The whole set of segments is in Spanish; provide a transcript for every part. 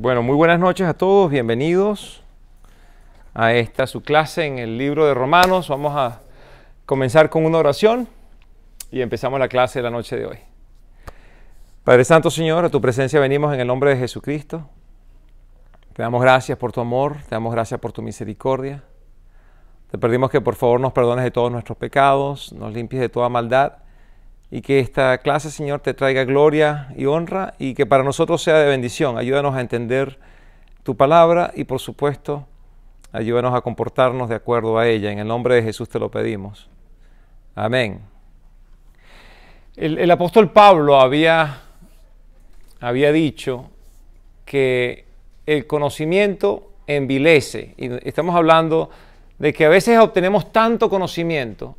Bueno, muy buenas noches a todos, bienvenidos a esta su clase en el libro de Romanos. Vamos a comenzar con una oración y empezamos la clase de la noche de hoy. Padre Santo Señor, a tu presencia venimos en el nombre de Jesucristo. Te damos gracias por tu amor, te damos gracias por tu misericordia. Te pedimos que por favor nos perdones de todos nuestros pecados, nos limpies de toda maldad y que esta clase, Señor, te traiga gloria y honra y que para nosotros sea de bendición. Ayúdanos a entender tu palabra y, por supuesto, ayúdanos a comportarnos de acuerdo a ella. En el nombre de Jesús te lo pedimos. Amén. El, apóstol Pablo había, había dicho que el conocimiento envilece. Y estamos hablando de que a veces obtenemos tanto conocimiento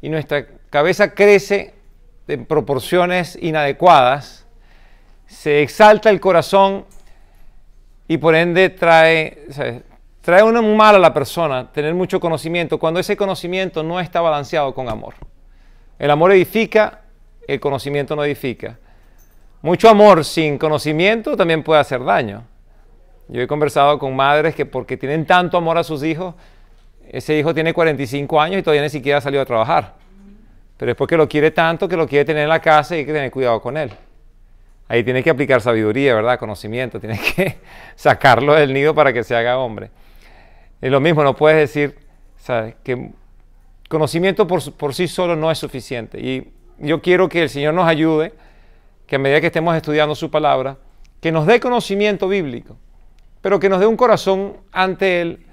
y nuestra cabeza crece en proporciones inadecuadas, se exalta el corazón y por ende trae, un trae mal a la persona tener mucho conocimiento cuando ese conocimiento no está balanceado con amor. El amor edifica, el conocimiento no edifica. Mucho amor sin conocimiento también puede hacer daño. Yo he conversado con madres que porque tienen tanto amor a sus hijos, ese hijo tiene 45 años y todavía ni siquiera ha salido a trabajar. Pero es porque lo quiere tanto que lo quiere tener en la casa y hay que tener cuidado con él. Ahí tiene que aplicar sabiduría, ¿verdad? Conocimiento. tiene que sacarlo del nido para que se haga hombre. Es lo mismo, no puedes decir, ¿sabes? Que conocimiento por, por sí solo no es suficiente. Y yo quiero que el Señor nos ayude, que a medida que estemos estudiando su palabra, que nos dé conocimiento bíblico, pero que nos dé un corazón ante Él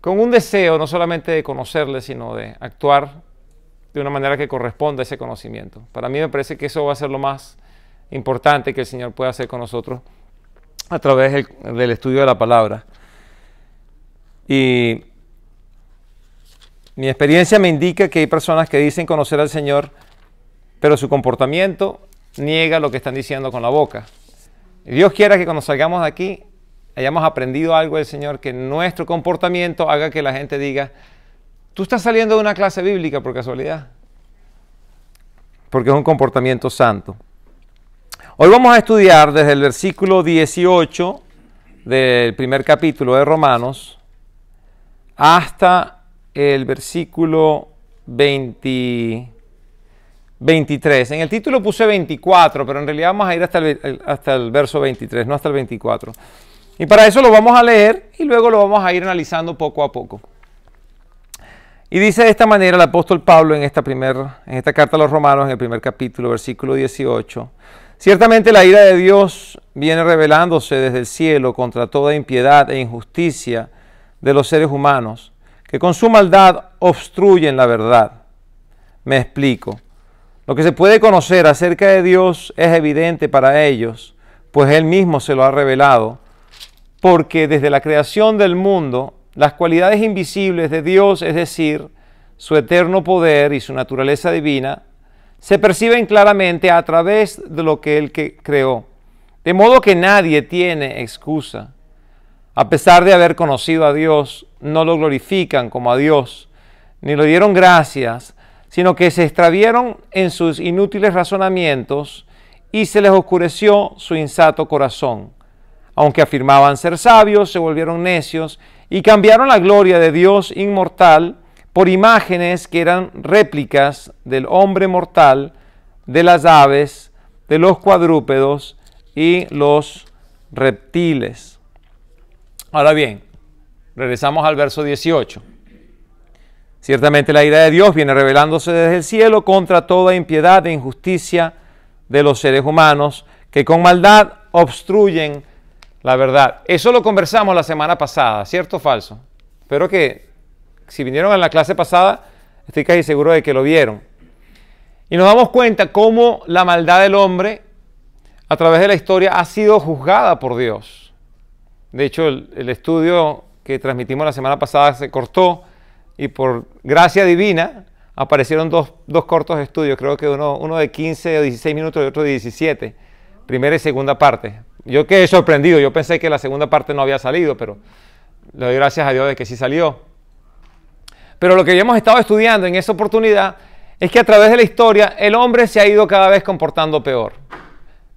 con un deseo no solamente de conocerle, sino de actuar de una manera que corresponda a ese conocimiento. Para mí me parece que eso va a ser lo más importante que el Señor pueda hacer con nosotros a través del, del estudio de la palabra. Y mi experiencia me indica que hay personas que dicen conocer al Señor, pero su comportamiento niega lo que están diciendo con la boca. Dios quiera que cuando salgamos de aquí hayamos aprendido algo del Señor, que nuestro comportamiento haga que la gente diga, ¿Tú estás saliendo de una clase bíblica por casualidad? Porque es un comportamiento santo. Hoy vamos a estudiar desde el versículo 18 del primer capítulo de Romanos hasta el versículo 23. En el título puse 24, pero en realidad vamos a ir hasta el, hasta el verso 23, no hasta el 24. Y para eso lo vamos a leer y luego lo vamos a ir analizando poco a poco. Y dice de esta manera el apóstol Pablo en esta, primer, en esta carta a los romanos, en el primer capítulo, versículo 18. Ciertamente la ira de Dios viene revelándose desde el cielo contra toda impiedad e injusticia de los seres humanos, que con su maldad obstruyen la verdad. Me explico. Lo que se puede conocer acerca de Dios es evidente para ellos, pues Él mismo se lo ha revelado, porque desde la creación del mundo las cualidades invisibles de Dios, es decir, su eterno poder y su naturaleza divina, se perciben claramente a través de lo que Él que creó, de modo que nadie tiene excusa. A pesar de haber conocido a Dios, no lo glorifican como a Dios, ni lo dieron gracias, sino que se extravieron en sus inútiles razonamientos y se les oscureció su insato corazón. Aunque afirmaban ser sabios, se volvieron necios y cambiaron la gloria de Dios inmortal por imágenes que eran réplicas del hombre mortal, de las aves, de los cuadrúpedos y los reptiles. Ahora bien, regresamos al verso 18. Ciertamente la ira de Dios viene revelándose desde el cielo contra toda impiedad e injusticia de los seres humanos que con maldad obstruyen la verdad. Eso lo conversamos la semana pasada, ¿cierto o falso? Espero que si vinieron a la clase pasada, estoy casi seguro de que lo vieron. Y nos damos cuenta cómo la maldad del hombre a través de la historia ha sido juzgada por Dios. De hecho, el, estudio que transmitimos la semana pasada se cortó y por gracia divina aparecieron dos, dos cortos estudios, creo que uno, uno de 15 o 16 minutos y otro de 17, primera y segunda parte, yo quedé sorprendido, yo pensé que la segunda parte no había salido, pero le doy gracias a Dios de que sí salió. Pero lo que hemos estado estudiando en esa oportunidad es que a través de la historia el hombre se ha ido cada vez comportando peor.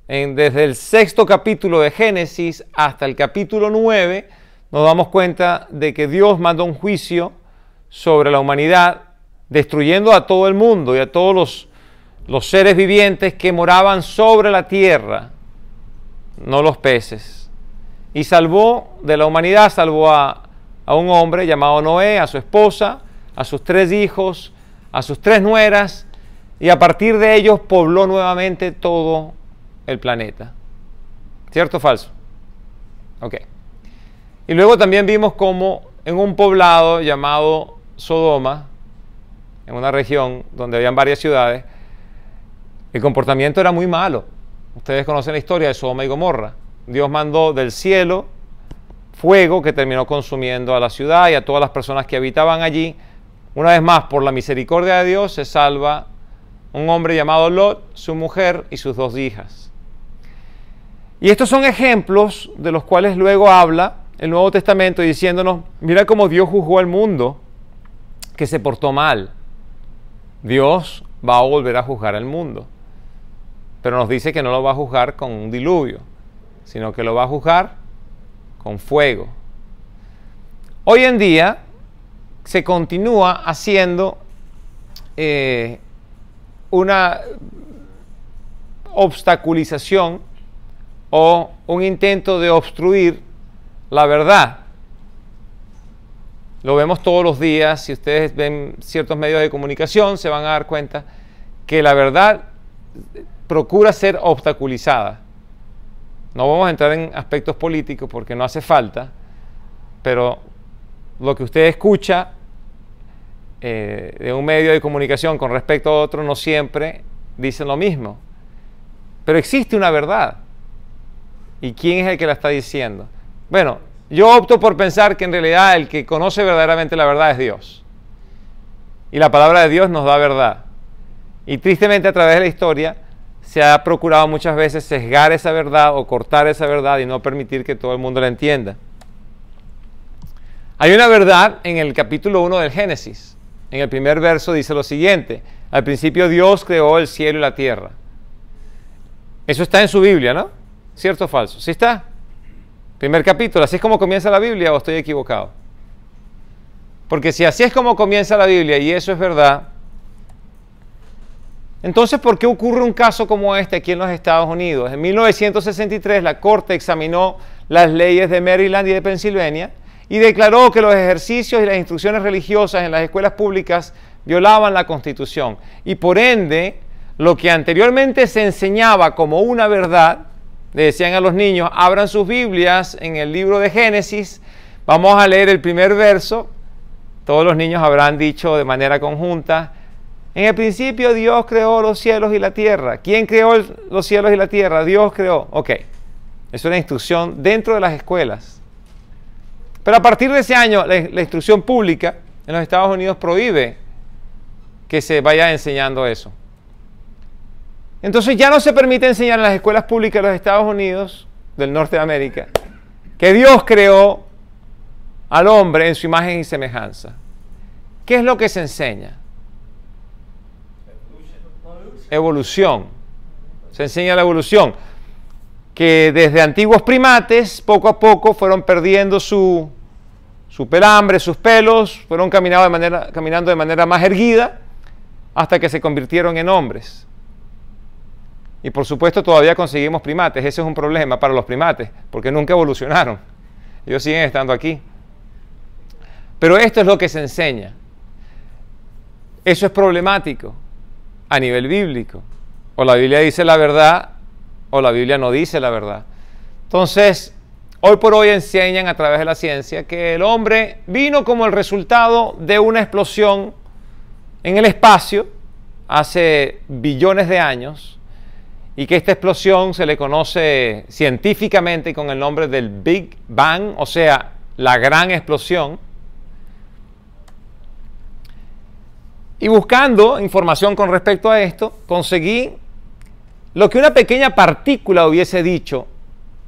En, desde el sexto capítulo de Génesis hasta el capítulo 9 nos damos cuenta de que Dios mandó un juicio sobre la humanidad, destruyendo a todo el mundo y a todos los seres vivientes que moraban sobre la tierra no los peces. Y salvó de la humanidad, salvó a, a un hombre llamado Noé, a su esposa, a sus tres hijos, a sus tres nueras, y a partir de ellos pobló nuevamente todo el planeta. ¿Cierto o falso? Ok. Y luego también vimos cómo en un poblado llamado Sodoma, en una región donde habían varias ciudades, el comportamiento era muy malo. Ustedes conocen la historia de Sodoma y Gomorra. Dios mandó del cielo fuego que terminó consumiendo a la ciudad y a todas las personas que habitaban allí. Una vez más, por la misericordia de Dios, se salva un hombre llamado Lot, su mujer y sus dos hijas. Y estos son ejemplos de los cuales luego habla el Nuevo Testamento diciéndonos, mira cómo Dios juzgó al mundo que se portó mal. Dios va a volver a juzgar al mundo pero nos dice que no lo va a juzgar con un diluvio, sino que lo va a juzgar con fuego. Hoy en día se continúa haciendo eh, una obstaculización o un intento de obstruir la verdad. Lo vemos todos los días, si ustedes ven ciertos medios de comunicación se van a dar cuenta que la verdad procura ser obstaculizada. No vamos a entrar en aspectos políticos porque no hace falta, pero lo que usted escucha eh, de un medio de comunicación con respecto a otro no siempre dice lo mismo. Pero existe una verdad. ¿Y quién es el que la está diciendo? Bueno, yo opto por pensar que en realidad el que conoce verdaderamente la verdad es Dios. Y la palabra de Dios nos da verdad. Y tristemente a través de la historia se ha procurado muchas veces sesgar esa verdad o cortar esa verdad y no permitir que todo el mundo la entienda. Hay una verdad en el capítulo 1 del Génesis. En el primer verso dice lo siguiente, al principio Dios creó el cielo y la tierra. Eso está en su Biblia, ¿no? ¿Cierto o falso? ¿Sí está? Primer capítulo, así es como comienza la Biblia o estoy equivocado. Porque si así es como comienza la Biblia y eso es verdad, entonces, ¿por qué ocurre un caso como este aquí en los Estados Unidos? En 1963 la Corte examinó las leyes de Maryland y de Pensilvania y declaró que los ejercicios y las instrucciones religiosas en las escuelas públicas violaban la Constitución. Y por ende, lo que anteriormente se enseñaba como una verdad, le decían a los niños, abran sus Biblias en el libro de Génesis, vamos a leer el primer verso, todos los niños habrán dicho de manera conjunta, en el principio Dios creó los cielos y la tierra. ¿Quién creó los cielos y la tierra? Dios creó. Ok. Es una instrucción dentro de las escuelas. Pero a partir de ese año, la, instrucción pública en los Estados Unidos prohíbe que se vaya enseñando eso. Entonces ya no se permite enseñar en las escuelas públicas de los Estados Unidos, del norte de América, que Dios creó al hombre en su imagen y semejanza. ¿Qué es lo que se enseña? evolución. Se enseña la evolución, que desde antiguos primates poco a poco fueron perdiendo su, pelambre, sus pelos, fueron caminando de, manera, caminando de manera más erguida hasta que se convirtieron en hombres. Y por supuesto todavía conseguimos primates, ese es un problema para los primates, porque nunca evolucionaron, ellos siguen estando aquí. Pero esto es lo que se enseña. Eso es problemático, a nivel bíblico. O la Biblia dice la verdad o la Biblia no dice la verdad. Entonces, hoy por hoy enseñan a través de la ciencia que el hombre vino como el resultado de una explosión en el espacio hace billones de años y que esta explosión se le conoce científicamente con el nombre del Big Bang, o sea, la gran explosión. Y buscando información con respecto a esto, conseguí lo que una pequeña partícula hubiese dicho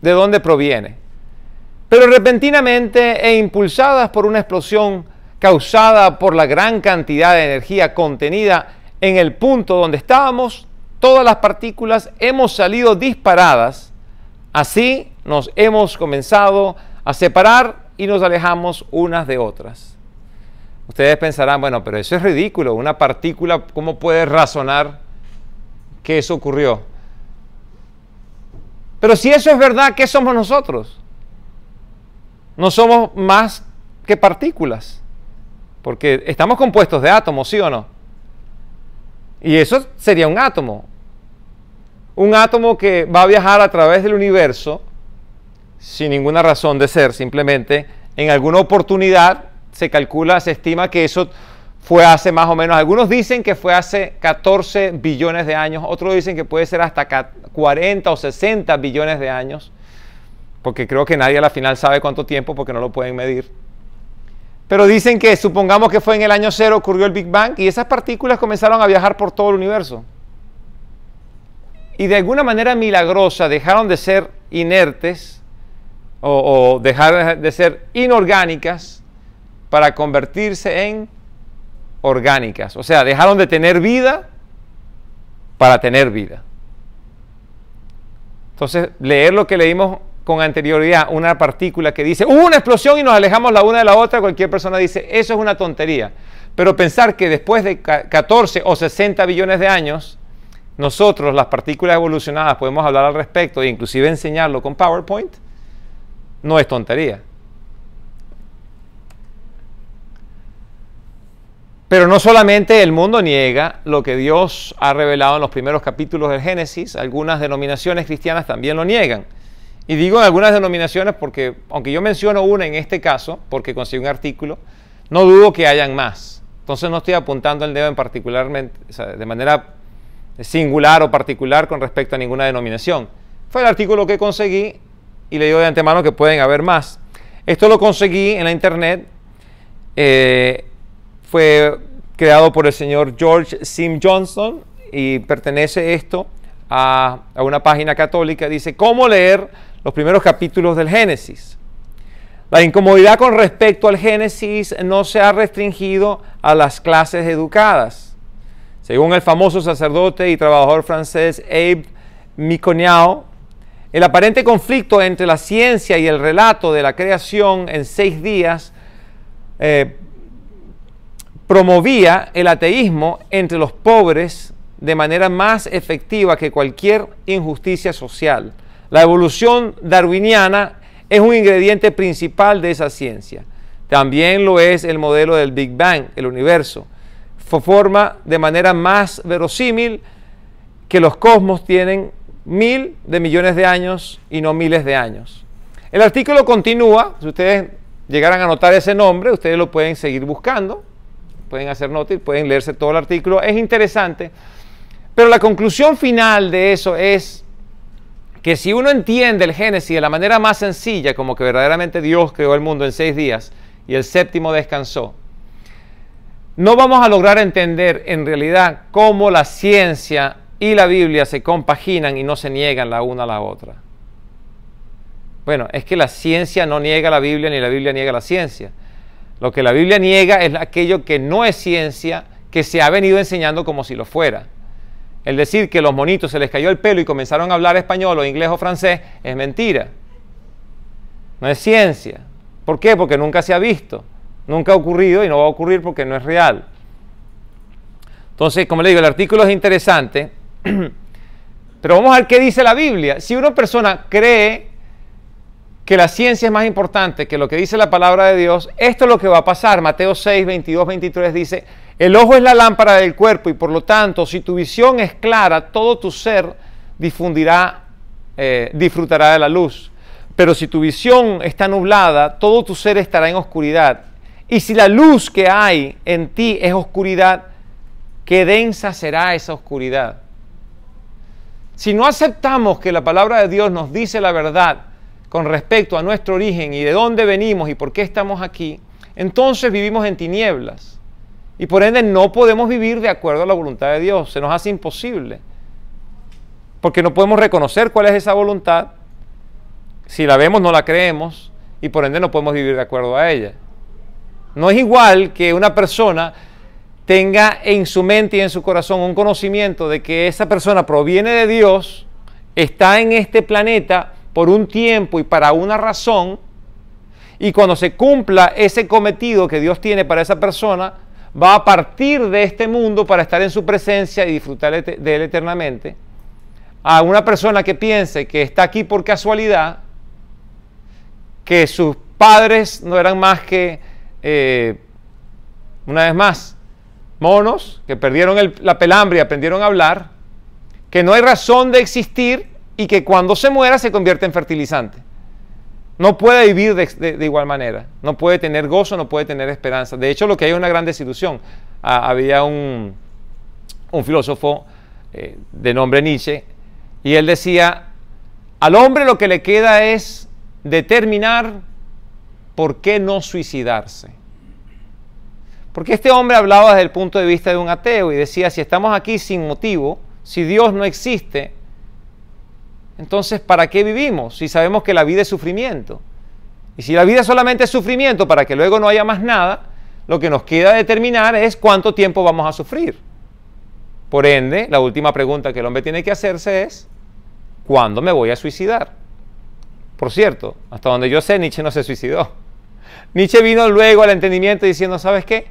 de dónde proviene. Pero repentinamente e impulsadas por una explosión causada por la gran cantidad de energía contenida en el punto donde estábamos, todas las partículas hemos salido disparadas. Así nos hemos comenzado a separar y nos alejamos unas de otras. Ustedes pensarán, bueno, pero eso es ridículo, una partícula, ¿cómo puede razonar que eso ocurrió? Pero si eso es verdad, ¿qué somos nosotros? No somos más que partículas, porque estamos compuestos de átomos, ¿sí o no? Y eso sería un átomo. Un átomo que va a viajar a través del universo sin ninguna razón de ser, simplemente en alguna oportunidad se calcula, se estima que eso fue hace más o menos, algunos dicen que fue hace 14 billones de años, otros dicen que puede ser hasta 40 o 60 billones de años, porque creo que nadie a la final sabe cuánto tiempo porque no lo pueden medir. Pero dicen que supongamos que fue en el año cero ocurrió el Big Bang y esas partículas comenzaron a viajar por todo el universo. Y de alguna manera milagrosa dejaron de ser inertes o, o dejaron de ser inorgánicas para convertirse en orgánicas. O sea, dejaron de tener vida para tener vida. Entonces, leer lo que leímos con anterioridad, una partícula que dice, hubo una explosión y nos alejamos la una de la otra, cualquier persona dice, eso es una tontería. Pero pensar que después de 14 o 60 billones de años, nosotros, las partículas evolucionadas, podemos hablar al respecto e inclusive enseñarlo con PowerPoint, no es tontería. Pero no solamente el mundo niega lo que Dios ha revelado en los primeros capítulos del Génesis, algunas denominaciones cristianas también lo niegan. Y digo en algunas denominaciones porque, aunque yo menciono una en este caso, porque conseguí un artículo, no dudo que hayan más. Entonces no estoy apuntando el dedo en particularmente, de manera singular o particular con respecto a ninguna denominación. Fue el artículo que conseguí y le digo de antemano que pueden haber más. Esto lo conseguí en la internet. Eh, fue creado por el señor George Sim Johnson y pertenece esto a, una página católica. Dice, ¿cómo leer los primeros capítulos del Génesis? La incomodidad con respecto al Génesis no se ha restringido a las clases educadas. Según el famoso sacerdote y trabajador francés Abe Miconiao, el aparente conflicto entre la ciencia y el relato de la creación en seis días eh, promovía el ateísmo entre los pobres de manera más efectiva que cualquier injusticia social. La evolución darwiniana es un ingrediente principal de esa ciencia. También lo es el modelo del Big Bang, el universo. Forma de manera más verosímil que los cosmos tienen mil de millones de años y no miles de años. El artículo continúa, si ustedes llegaran a notar ese nombre, ustedes lo pueden seguir buscando, pueden hacer nota y pueden leerse todo el artículo, es interesante. Pero la conclusión final de eso es que si uno entiende el Génesis de la manera más sencilla, como que verdaderamente Dios creó el mundo en seis días y el séptimo descansó, no vamos a lograr entender en realidad cómo la ciencia y la Biblia se compaginan y no se niegan la una a la otra. Bueno, es que la ciencia no niega la Biblia ni la Biblia niega la ciencia. Lo que la Biblia niega es aquello que no es ciencia, que se ha venido enseñando como si lo fuera. El decir que los monitos se les cayó el pelo y comenzaron a hablar español o inglés o francés es mentira. No es ciencia. ¿Por qué? Porque nunca se ha visto. Nunca ha ocurrido y no va a ocurrir porque no es real. Entonces, como le digo, el artículo es interesante. Pero vamos a ver qué dice la Biblia. Si una persona cree que la ciencia es más importante que lo que dice la palabra de Dios, esto es lo que va a pasar. Mateo 6, 22, 23 dice, el ojo es la lámpara del cuerpo y por lo tanto, si tu visión es clara, todo tu ser difundirá, eh, disfrutará de la luz. Pero si tu visión está nublada, todo tu ser estará en oscuridad. Y si la luz que hay en ti es oscuridad, qué densa será esa oscuridad. Si no aceptamos que la palabra de Dios nos dice la verdad con respecto a nuestro origen y de dónde venimos y por qué estamos aquí, entonces vivimos en tinieblas. Y por ende no podemos vivir de acuerdo a la voluntad de Dios. Se nos hace imposible. Porque no podemos reconocer cuál es esa voluntad. Si la vemos, no la creemos. Y por ende no podemos vivir de acuerdo a ella. No es igual que una persona tenga en su mente y en su corazón un conocimiento de que esa persona proviene de Dios, está en este planeta por un tiempo y para una razón, y cuando se cumpla ese cometido que Dios tiene para esa persona, va a partir de este mundo para estar en su presencia y disfrutar de él eternamente. A una persona que piense que está aquí por casualidad, que sus padres no eran más que, eh, una vez más, monos, que perdieron la pelambre y aprendieron a hablar, que no hay razón de existir y que cuando se muera se convierte en fertilizante. No puede vivir de, igual manera, no puede tener gozo, no puede tener esperanza. De hecho, lo que hay es una gran desilusión. Ah, había un, filósofo eh, de nombre Nietzsche y él decía, al hombre lo que le queda es determinar por qué no suicidarse. Porque este hombre hablaba desde el punto de vista de un ateo y decía, si estamos aquí sin motivo, si Dios no existe, entonces, ¿para qué vivimos si sabemos que la vida es sufrimiento? Y si la vida solamente es sufrimiento para que luego no haya más nada, lo que nos queda determinar es cuánto tiempo vamos a sufrir. Por ende, la última pregunta que el hombre tiene que hacerse es, ¿cuándo me voy a suicidar? Por cierto, hasta donde yo sé, Nietzsche no se suicidó. Nietzsche vino luego al entendimiento diciendo, ¿sabes qué?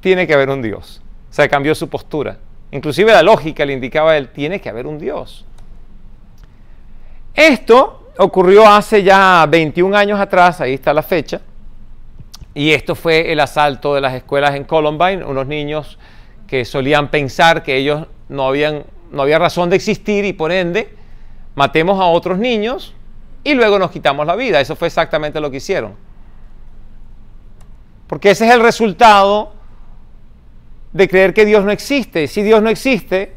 Tiene que haber un Dios. O sea, cambió su postura. Inclusive la lógica le indicaba él, tiene que haber un Dios. Esto ocurrió hace ya 21 años atrás, ahí está la fecha, y esto fue el asalto de las escuelas en Columbine, unos niños que solían pensar que ellos no habían no había razón de existir y por ende matemos a otros niños y luego nos quitamos la vida. Eso fue exactamente lo que hicieron. Porque ese es el resultado de creer que Dios no existe. Si Dios no existe,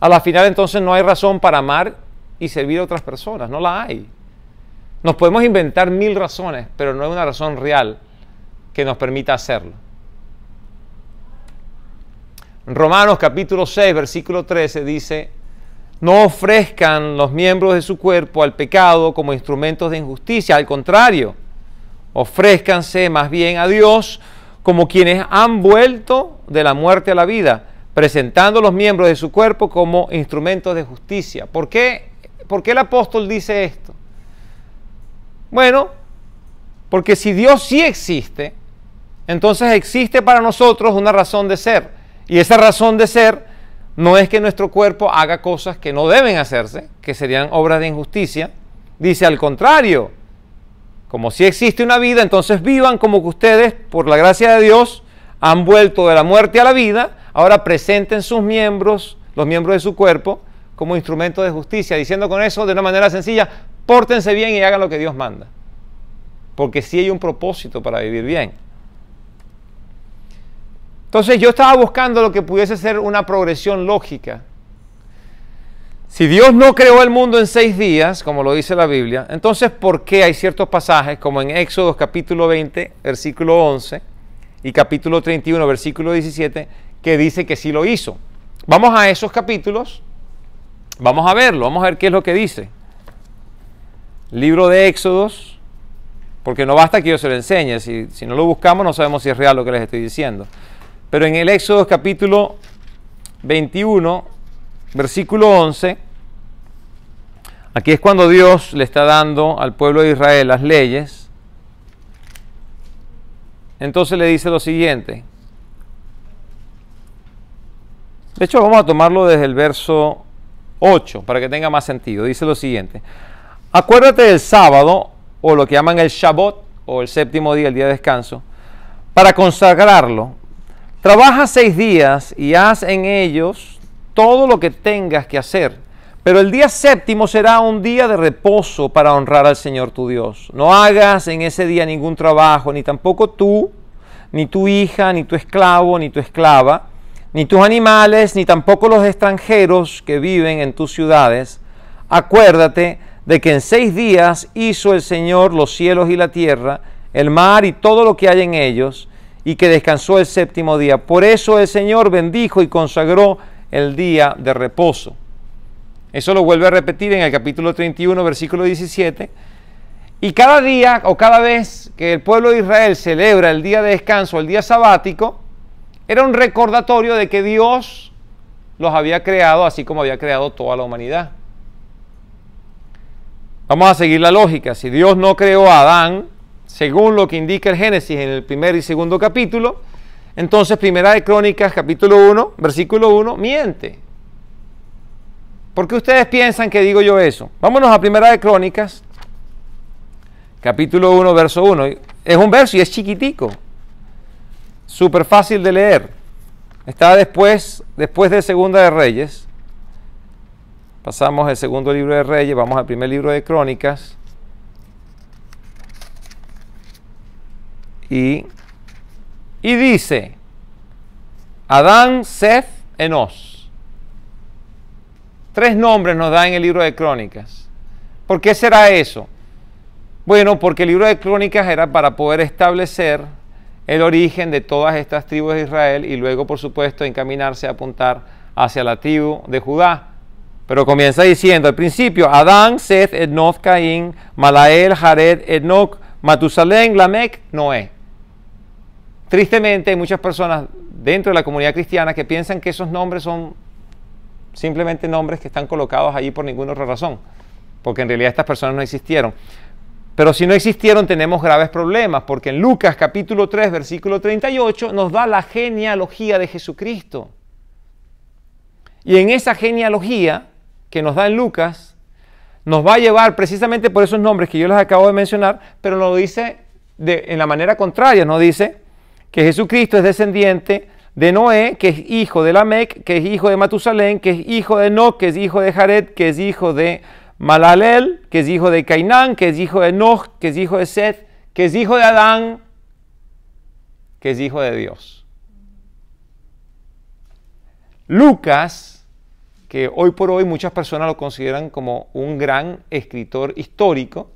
a la final entonces no hay razón para amar y servir a otras personas. No la hay. Nos podemos inventar mil razones, pero no hay una razón real que nos permita hacerlo. Romanos capítulo 6, versículo 13 dice, no ofrezcan los miembros de su cuerpo al pecado como instrumentos de injusticia, al contrario, ofrézcanse más bien a Dios como quienes han vuelto de la muerte a la vida, presentando los miembros de su cuerpo como instrumentos de justicia. ¿Por qué ¿Por qué el apóstol dice esto? Bueno, porque si Dios sí existe, entonces existe para nosotros una razón de ser. Y esa razón de ser no es que nuestro cuerpo haga cosas que no deben hacerse, que serían obras de injusticia. Dice al contrario, como si existe una vida, entonces vivan como que ustedes, por la gracia de Dios, han vuelto de la muerte a la vida, ahora presenten sus miembros, los miembros de su cuerpo, como instrumento de justicia, diciendo con eso de una manera sencilla, pórtense bien y hagan lo que Dios manda. Porque sí hay un propósito para vivir bien. Entonces yo estaba buscando lo que pudiese ser una progresión lógica. Si Dios no creó el mundo en seis días, como lo dice la Biblia, entonces ¿por qué hay ciertos pasajes como en Éxodo capítulo 20, versículo 11 y capítulo 31, versículo 17, que dice que sí lo hizo? Vamos a esos capítulos Vamos a verlo, vamos a ver qué es lo que dice. Libro de Éxodos, porque no basta que yo se lo enseñe, si, si no lo buscamos no sabemos si es real lo que les estoy diciendo. Pero en el Éxodo capítulo 21, versículo 11, aquí es cuando Dios le está dando al pueblo de Israel las leyes. Entonces le dice lo siguiente. De hecho, vamos a tomarlo desde el verso 8, para que tenga más sentido. Dice lo siguiente. Acuérdate del sábado, o lo que llaman el Shabbat, o el séptimo día, el día de descanso, para consagrarlo. Trabaja seis días y haz en ellos todo lo que tengas que hacer. Pero el día séptimo será un día de reposo para honrar al Señor tu Dios. No hagas en ese día ningún trabajo, ni tampoco tú, ni tu hija, ni tu esclavo, ni tu esclava ni tus animales, ni tampoco los extranjeros que viven en tus ciudades. Acuérdate de que en seis días hizo el Señor los cielos y la tierra, el mar y todo lo que hay en ellos, y que descansó el séptimo día. Por eso el Señor bendijo y consagró el día de reposo. Eso lo vuelve a repetir en el capítulo 31, versículo 17. Y cada día o cada vez que el pueblo de Israel celebra el día de descanso, el día sabático, era un recordatorio de que Dios los había creado así como había creado toda la humanidad. Vamos a seguir la lógica. Si Dios no creó a Adán, según lo que indica el Génesis en el primer y segundo capítulo, entonces Primera de Crónicas, capítulo 1, versículo 1, miente. ¿Por qué ustedes piensan que digo yo eso? Vámonos a Primera de Crónicas, capítulo 1, verso 1. Es un verso y es chiquitico súper fácil de leer. Está después, después de Segunda de Reyes. Pasamos el segundo libro de Reyes, vamos al primer libro de Crónicas. Y, y dice, Adán, Seth, Enos. Tres nombres nos da en el libro de Crónicas. ¿Por qué será eso? Bueno, porque el libro de Crónicas era para poder establecer el origen de todas estas tribus de Israel y luego, por supuesto, encaminarse a apuntar hacia la tribu de Judá. Pero comienza diciendo al principio, Adán, Seth, Ednof, Caín, Malael, Jared, Enoch, Matusalén, Lamec, Noé. Tristemente hay muchas personas dentro de la comunidad cristiana que piensan que esos nombres son simplemente nombres que están colocados allí por ninguna otra razón, porque en realidad estas personas no existieron. Pero si no existieron tenemos graves problemas, porque en Lucas capítulo 3, versículo 38 nos da la genealogía de Jesucristo. Y en esa genealogía que nos da en Lucas, nos va a llevar precisamente por esos nombres que yo les acabo de mencionar, pero lo dice de, en la manera contraria, nos dice que Jesucristo es descendiente de Noé, que es hijo de Lamec, que es hijo de Matusalén, que es hijo de Noé que es hijo de Jared, que es hijo de Malalel, que es hijo de Cainán, que es hijo de Enoch, que es hijo de Seth, que es hijo de Adán, que es hijo de Dios. Lucas, que hoy por hoy muchas personas lo consideran como un gran escritor histórico,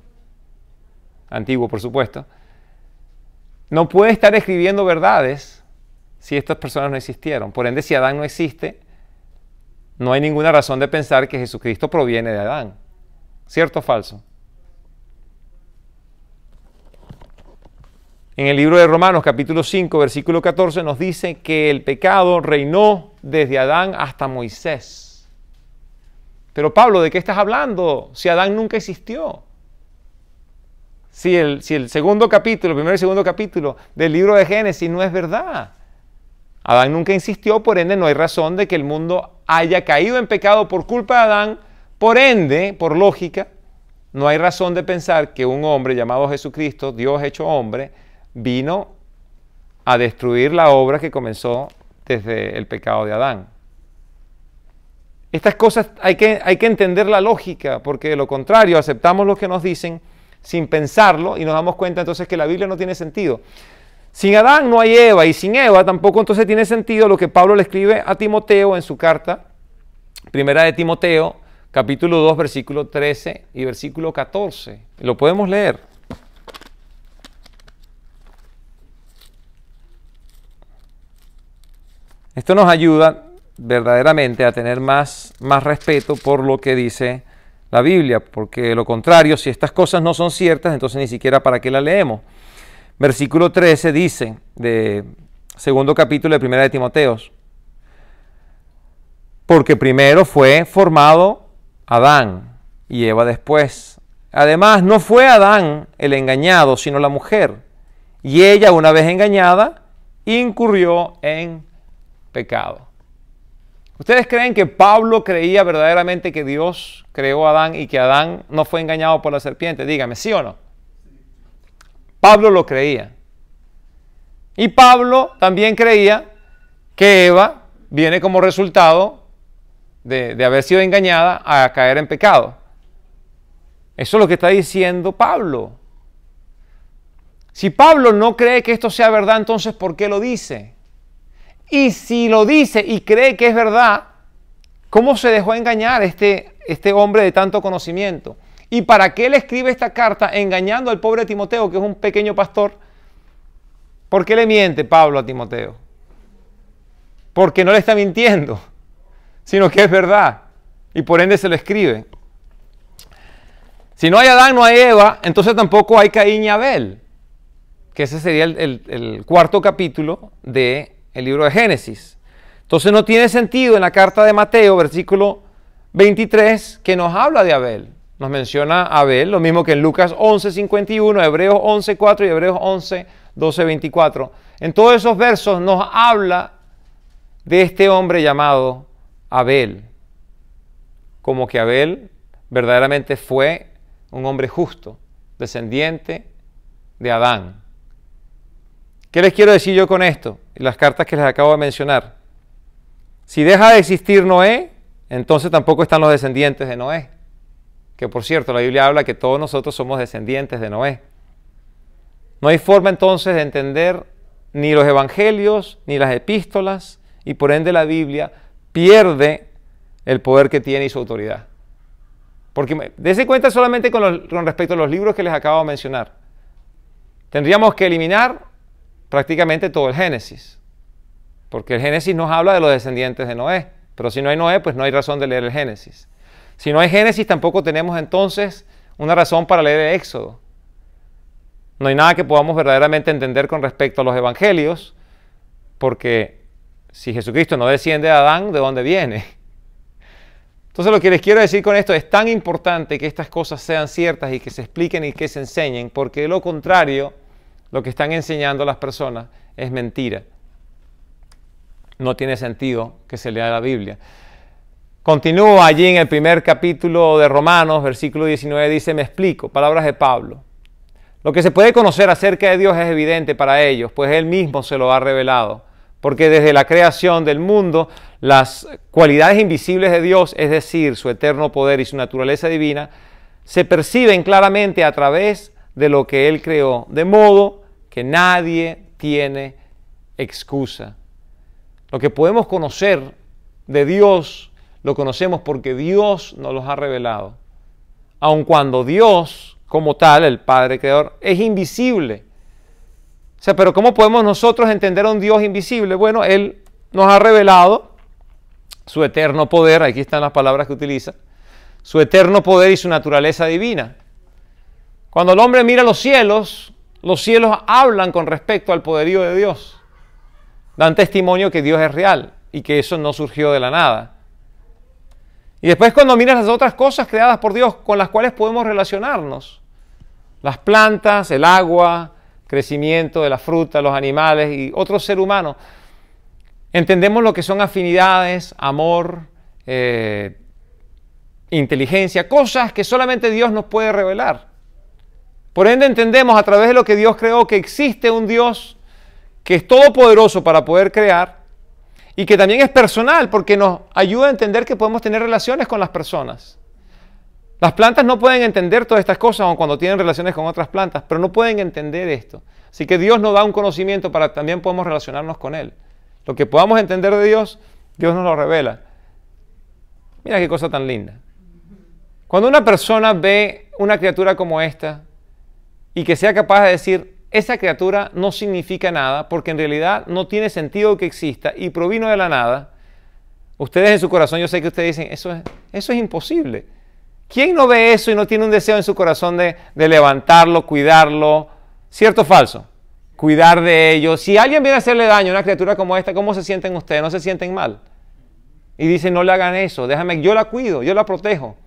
antiguo por supuesto, no puede estar escribiendo verdades si estas personas no existieron. Por ende, si Adán no existe, no hay ninguna razón de pensar que Jesucristo proviene de Adán. ¿Cierto o falso? En el libro de Romanos capítulo 5 versículo 14 nos dice que el pecado reinó desde Adán hasta Moisés. Pero Pablo, ¿de qué estás hablando si Adán nunca existió? Si el, segundo capítulo, el primer y segundo capítulo del libro de Génesis no es verdad. Adán nunca insistió, por ende no hay razón de que el mundo haya caído en pecado por culpa de Adán, por ende, por lógica, no hay razón de pensar que un hombre llamado Jesucristo, Dios hecho hombre, vino a destruir la obra que comenzó desde el pecado de Adán. Estas cosas hay que, hay que entender la lógica, porque de lo contrario aceptamos lo que nos dicen sin pensarlo y nos damos cuenta entonces que la Biblia no tiene sentido. Sin Adán no hay Eva y sin Eva tampoco entonces tiene sentido lo que Pablo le escribe a Timoteo en su carta, primera de Timoteo capítulo 2, versículo 13 y versículo 14. Lo podemos leer. Esto nos ayuda verdaderamente a tener más, más respeto por lo que dice la Biblia, porque lo contrario, si estas cosas no son ciertas, entonces ni siquiera para qué la leemos. Versículo 13 dice, de segundo capítulo de Primera de Timoteos, porque primero fue formado Adán y Eva después. Además, no fue Adán el engañado, sino la mujer. Y ella, una vez engañada, incurrió en pecado. ¿Ustedes creen que Pablo creía verdaderamente que Dios creó a Adán y que Adán no fue engañado por la serpiente? Dígame, ¿sí o no? Pablo lo creía. Y Pablo también creía que Eva viene como resultado de, haber sido engañada a caer en pecado. Eso es lo que está diciendo Pablo. Si Pablo no cree que esto sea verdad, entonces ¿por qué lo dice? Y si lo dice y cree que es verdad, ¿cómo se dejó engañar este, este hombre de tanto conocimiento? ¿Y para qué le escribe esta carta engañando al pobre Timoteo, que es un pequeño pastor? ¿Por qué le miente Pablo a Timoteo? Porque no le está mintiendo sino que es verdad. Y por ende se lo escribe. Si no hay Adán, no hay Eva, entonces tampoco hay Caín y Abel, que ese sería el, cuarto capítulo del el libro de Génesis. Entonces no tiene sentido en la carta de Mateo, versículo 23, que nos habla de Abel. Nos menciona Abel, lo mismo que en Lucas 11, 51, Hebreos 11, 4 y Hebreos 11, 12, 24. En todos esos versos nos habla de este hombre llamado Abel, como que Abel verdaderamente fue un hombre justo, descendiente de Adán. ¿Qué les quiero decir yo con esto? y Las cartas que les acabo de mencionar. Si deja de existir Noé, entonces tampoco están los descendientes de Noé. Que por cierto, la Biblia habla que todos nosotros somos descendientes de Noé. No hay forma entonces de entender ni los evangelios, ni las epístolas, y por ende la Biblia, pierde el poder que tiene y su autoridad. Porque ese cuenta solamente con, con, respecto a los libros que les acabo de mencionar. Tendríamos que eliminar prácticamente todo el Génesis. Porque el Génesis nos habla de los descendientes de Noé. Pero si no hay Noé, pues no hay razón de leer el Génesis. Si no hay Génesis, tampoco tenemos entonces una razón para leer el Éxodo. No hay nada que podamos verdaderamente entender con respecto a los evangelios, porque si Jesucristo no desciende a Adán, ¿de dónde viene? Entonces lo que les quiero decir con esto es tan importante que estas cosas sean ciertas y que se expliquen y que se enseñen, porque lo contrario, lo que están enseñando las personas es mentira. No tiene sentido que se lea la Biblia. Continúo allí en el primer capítulo de Romanos, versículo 19, dice, me explico, palabras de Pablo. Lo que se puede conocer acerca de Dios es evidente para ellos, pues Él mismo se lo ha revelado porque desde la creación del mundo las cualidades invisibles de Dios, es decir, su eterno poder y su naturaleza divina, se perciben claramente a través de lo que Él creó, de modo que nadie tiene excusa. Lo que podemos conocer de Dios, lo conocemos porque Dios nos los ha revelado. Aun cuando Dios, como tal, el Padre Creador, es invisible, o sea, pero ¿cómo podemos nosotros entender a un Dios invisible? Bueno, Él nos ha revelado su eterno poder, aquí están las palabras que utiliza, su eterno poder y su naturaleza divina. Cuando el hombre mira los cielos, los cielos hablan con respecto al poderío de Dios. Dan testimonio que Dios es real y que eso no surgió de la nada. Y después cuando miras las otras cosas creadas por Dios con las cuales podemos relacionarnos, las plantas, el agua, crecimiento de la fruta, los animales y otros ser humanos. Entendemos lo que son afinidades, amor, eh, inteligencia, cosas que solamente Dios nos puede revelar. Por ende entendemos a través de lo que Dios creó que existe un Dios que es todopoderoso para poder crear y que también es personal porque nos ayuda a entender que podemos tener relaciones con las personas. Las plantas no pueden entender todas estas cosas aun cuando tienen relaciones con otras plantas, pero no pueden entender esto. Así que Dios nos da un conocimiento para también podemos relacionarnos con Él. Lo que podamos entender de Dios, Dios nos lo revela. Mira qué cosa tan linda. Cuando una persona ve una criatura como esta y que sea capaz de decir, esa criatura no significa nada porque en realidad no tiene sentido que exista y provino de la nada, ustedes en su corazón yo sé que ustedes dicen, eso es, eso es imposible. ¿Quién no ve eso y no tiene un deseo en su corazón de, levantarlo, cuidarlo? ¿Cierto o falso? Cuidar de ellos. Si alguien viene a hacerle daño a una criatura como esta, ¿cómo se sienten ustedes? ¿No se sienten mal? Y dicen, no le hagan eso, déjame, yo la cuido, yo la protejo.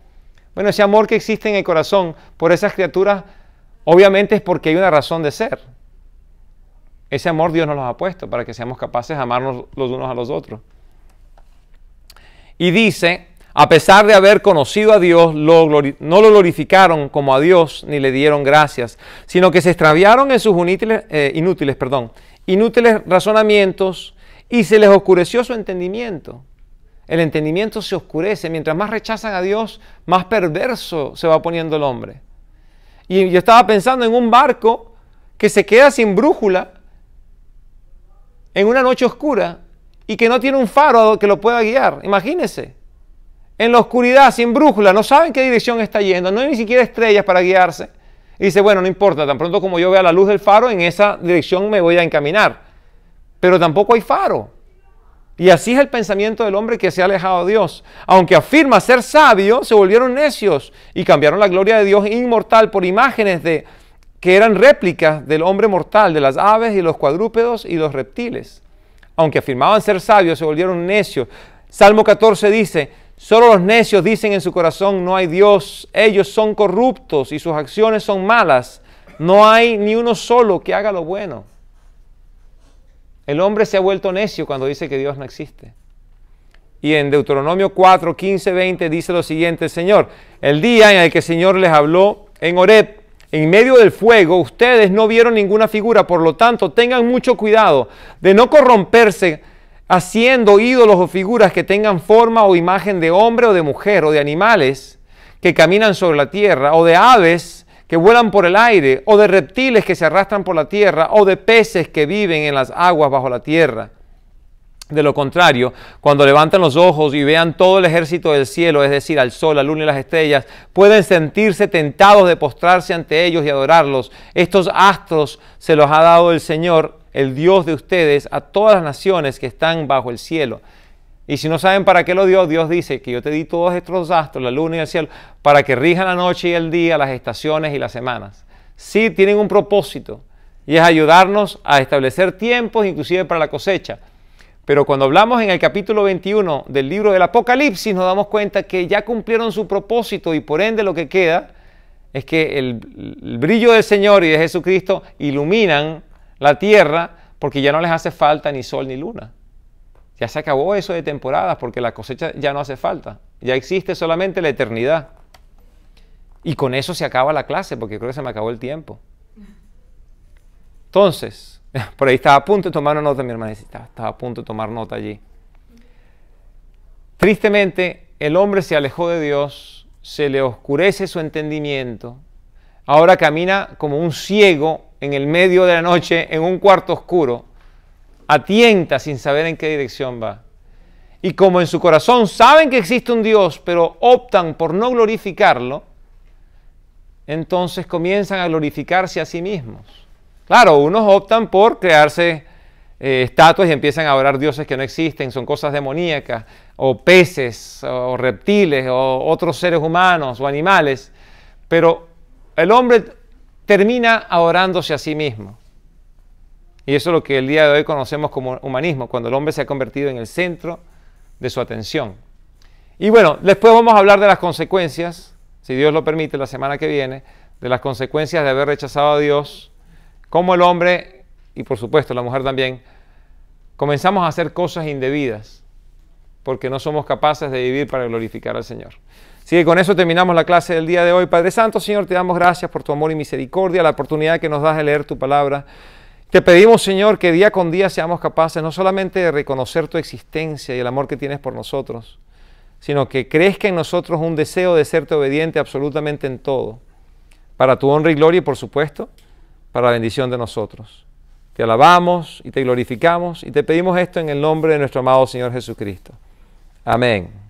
Bueno, ese amor que existe en el corazón por esas criaturas, obviamente es porque hay una razón de ser. Ese amor Dios nos lo ha puesto para que seamos capaces de amarnos los unos a los otros. Y dice, a pesar de haber conocido a Dios, no lo glorificaron como a Dios ni le dieron gracias, sino que se extraviaron en sus eh, inútiles, perdón, inútiles razonamientos y se les oscureció su entendimiento. El entendimiento se oscurece. Mientras más rechazan a Dios, más perverso se va poniendo el hombre. Y yo estaba pensando en un barco que se queda sin brújula en una noche oscura y que no tiene un faro que lo pueda guiar. Imagínense en la oscuridad, sin brújula, no saben qué dirección está yendo, no hay ni siquiera estrellas para guiarse. Y dice, bueno, no importa, tan pronto como yo vea la luz del faro, en esa dirección me voy a encaminar. Pero tampoco hay faro. Y así es el pensamiento del hombre que se ha alejado de Dios. Aunque afirma ser sabio, se volvieron necios y cambiaron la gloria de Dios inmortal por imágenes de que eran réplicas del hombre mortal, de las aves y los cuadrúpedos y los reptiles. Aunque afirmaban ser sabios, se volvieron necios. Salmo 14 dice, Solo los necios dicen en su corazón, no hay Dios, ellos son corruptos y sus acciones son malas, no hay ni uno solo que haga lo bueno. El hombre se ha vuelto necio cuando dice que Dios no existe. Y en Deuteronomio 4, 15, 20 dice lo siguiente, Señor, el día en el que el Señor les habló en Oreb, en medio del fuego, ustedes no vieron ninguna figura, por lo tanto, tengan mucho cuidado de no corromperse haciendo ídolos o figuras que tengan forma o imagen de hombre o de mujer o de animales que caminan sobre la tierra o de aves que vuelan por el aire o de reptiles que se arrastran por la tierra o de peces que viven en las aguas bajo la tierra. De lo contrario, cuando levantan los ojos y vean todo el ejército del cielo, es decir, al sol, la luna y las estrellas, pueden sentirse tentados de postrarse ante ellos y adorarlos. Estos astros se los ha dado el Señor el Dios de ustedes a todas las naciones que están bajo el cielo. Y si no saben para qué lo dio, Dios dice que yo te di todos estos astros, la luna y el cielo, para que rijan la noche y el día, las estaciones y las semanas. Sí, tienen un propósito y es ayudarnos a establecer tiempos, inclusive para la cosecha. Pero cuando hablamos en el capítulo 21 del libro del Apocalipsis, nos damos cuenta que ya cumplieron su propósito y por ende lo que queda es que el, el brillo del Señor y de Jesucristo iluminan la tierra porque ya no les hace falta ni sol ni luna. Ya se acabó eso de temporadas porque la cosecha ya no hace falta. Ya existe solamente la eternidad. Y con eso se acaba la clase porque creo que se me acabó el tiempo. Entonces, por ahí estaba a punto de tomar nota, mi hermana estaba a punto de tomar nota allí. Tristemente, el hombre se alejó de Dios, se le oscurece su entendimiento, ahora camina como un ciego en el medio de la noche, en un cuarto oscuro, atienta sin saber en qué dirección va. Y como en su corazón saben que existe un Dios, pero optan por no glorificarlo, entonces comienzan a glorificarse a sí mismos. Claro, unos optan por crearse eh, estatuas y empiezan a orar dioses que no existen, son cosas demoníacas, o peces, o reptiles, o otros seres humanos, o animales. Pero el hombre termina adorándose a sí mismo. Y eso es lo que el día de hoy conocemos como humanismo, cuando el hombre se ha convertido en el centro de su atención. Y bueno, después vamos a hablar de las consecuencias, si Dios lo permite, la semana que viene, de las consecuencias de haber rechazado a Dios, cómo el hombre, y por supuesto la mujer también, comenzamos a hacer cosas indebidas, porque no somos capaces de vivir para glorificar al Señor. Así con eso terminamos la clase del día de hoy. Padre Santo, Señor, te damos gracias por tu amor y misericordia, la oportunidad que nos das de leer tu palabra. Te pedimos, Señor, que día con día seamos capaces no solamente de reconocer tu existencia y el amor que tienes por nosotros, sino que crezca en nosotros un deseo de serte obediente absolutamente en todo, para tu honra y gloria y, por supuesto, para la bendición de nosotros. Te alabamos y te glorificamos y te pedimos esto en el nombre de nuestro amado Señor Jesucristo. Amén.